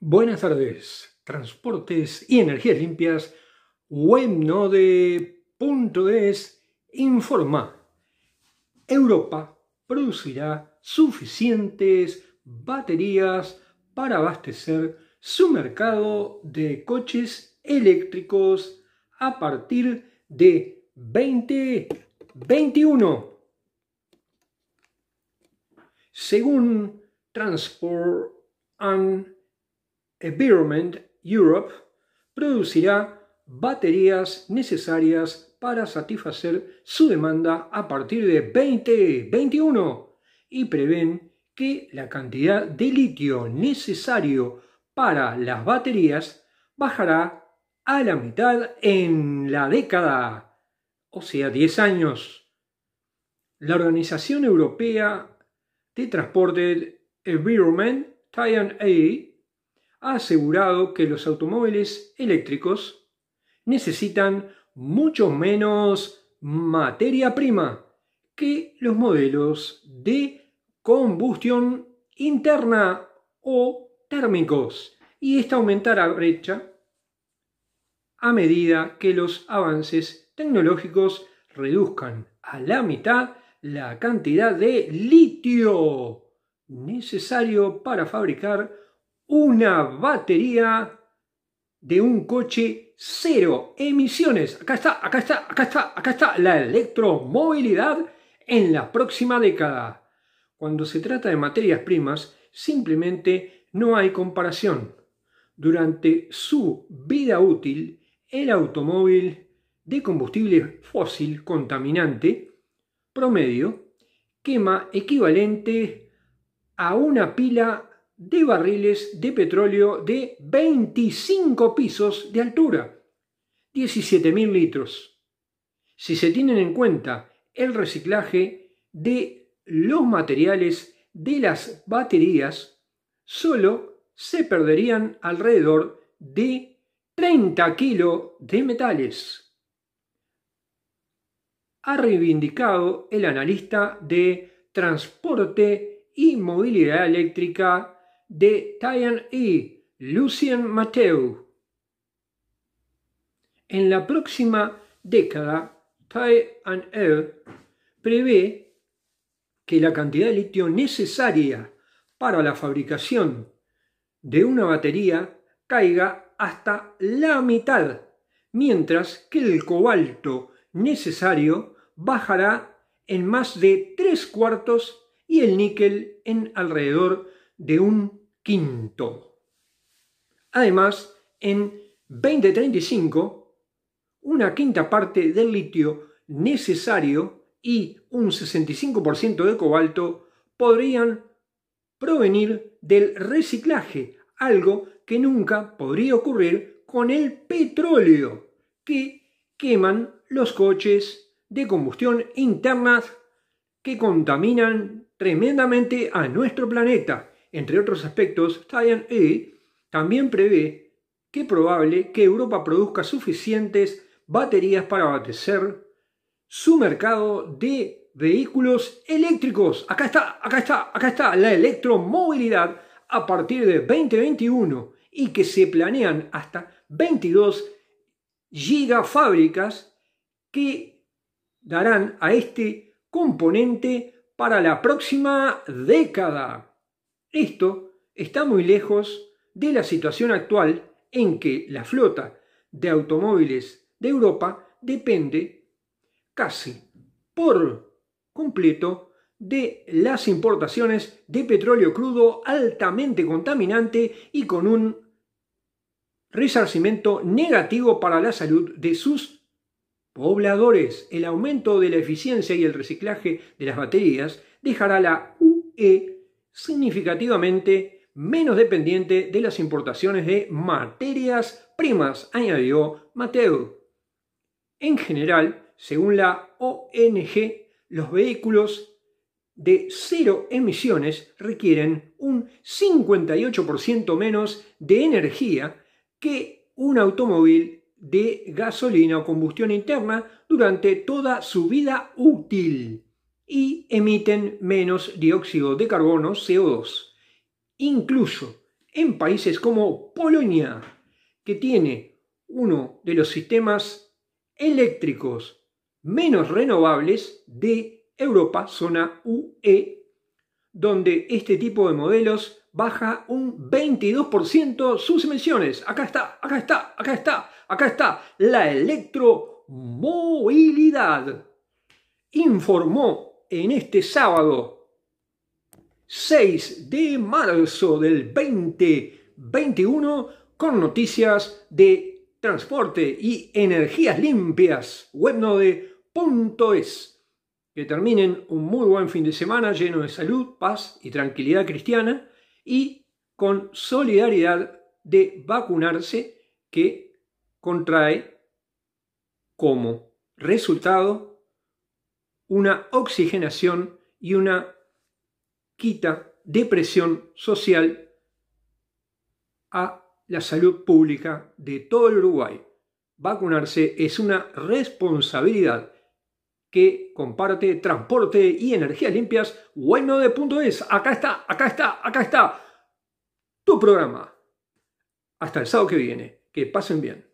Buenas tardes, transportes y energías limpias, webnode.es informa. Europa producirá suficientes baterías para abastecer su mercado de coches eléctricos a partir de 2021. Según Transport and Environment Europe producirá baterías necesarias para satisfacer su demanda a partir de 2021 y prevén que la cantidad de litio necesario para las baterías bajará a la mitad en la década, o sea, 10 años. La Organización Europea de Transporte Environment, tian ha asegurado que los automóviles eléctricos necesitan mucho menos materia prima que los modelos de combustión interna o térmicos, y esta aumentará brecha a medida que los avances tecnológicos reduzcan a la mitad la cantidad de litio necesario para fabricar una batería de un coche cero emisiones. Acá está, acá está, acá está, acá está la electromovilidad en la próxima década. Cuando se trata de materias primas, simplemente no hay comparación. Durante su vida útil, el automóvil de combustible fósil contaminante promedio quema equivalente a una pila de barriles de petróleo de 25 pisos de altura, 17.000 litros. Si se tienen en cuenta el reciclaje de los materiales de las baterías, solo se perderían alrededor de 30 kilos de metales. Ha reivindicado el analista de transporte y movilidad eléctrica de Tian E. Lucien Mateu. En la próxima década, An er prevé que la cantidad de litio necesaria para la fabricación de una batería caiga hasta la mitad, mientras que el cobalto necesario bajará en más de tres cuartos y el níquel en alrededor de un quinto. Además, en 2035, una quinta parte del litio necesario y un 65% de cobalto podrían provenir del reciclaje, algo que nunca podría ocurrir con el petróleo que queman los coches de combustión interna que contaminan tremendamente a nuestro planeta entre otros aspectos, E también prevé que probable que Europa produzca suficientes baterías para abastecer su mercado de vehículos eléctricos. Acá está, acá está, acá está la electromovilidad a partir de 2021 y que se planean hasta 22 gigafábricas que darán a este componente para la próxima década. Esto está muy lejos de la situación actual en que la flota de automóviles de Europa depende casi por completo de las importaciones de petróleo crudo altamente contaminante y con un resarcimiento negativo para la salud de sus pobladores. El aumento de la eficiencia y el reciclaje de las baterías dejará la UE significativamente menos dependiente de las importaciones de materias primas, añadió Mateo. En general, según la ONG, los vehículos de cero emisiones requieren un 58% menos de energía que un automóvil de gasolina o combustión interna durante toda su vida útil y emiten menos dióxido de carbono CO2. Incluso en países como Polonia, que tiene uno de los sistemas eléctricos menos renovables de Europa, zona UE, donde este tipo de modelos baja un 22% sus emisiones. Acá está, acá está, acá está, acá está la electromovilidad. Informó en este sábado 6 de marzo del 2021 con noticias de transporte y energías limpias, webnode.es. Que terminen un muy buen fin de semana lleno de salud, paz y tranquilidad cristiana y con solidaridad de vacunarse que contrae como resultado una oxigenación y una quita de presión social a la salud pública de todo el Uruguay. Vacunarse es una responsabilidad que comparte transporte y energías limpias. Bueno de punto es, acá está, acá está, acá está tu programa. Hasta el sábado que viene. Que pasen bien.